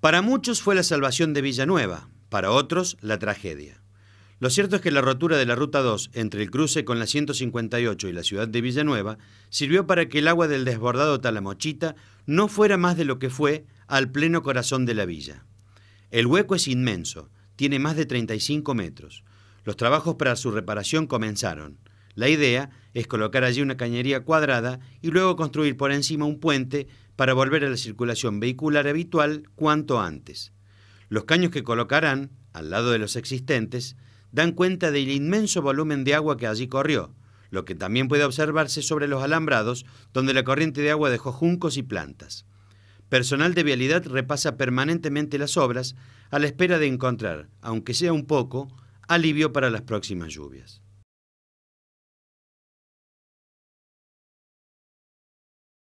Para muchos fue la salvación de Villanueva, para otros la tragedia. Lo cierto es que la rotura de la Ruta 2 entre el cruce con la 158 y la ciudad de Villanueva sirvió para que el agua del desbordado Talamochita no fuera más de lo que fue al pleno corazón de la villa. El hueco es inmenso, tiene más de 35 metros. Los trabajos para su reparación comenzaron. La idea es colocar allí una cañería cuadrada y luego construir por encima un puente para volver a la circulación vehicular habitual cuanto antes. Los caños que colocarán, al lado de los existentes, dan cuenta del inmenso volumen de agua que allí corrió, lo que también puede observarse sobre los alambrados, donde la corriente de agua dejó juncos y plantas. Personal de vialidad repasa permanentemente las obras a la espera de encontrar, aunque sea un poco, alivio para las próximas lluvias.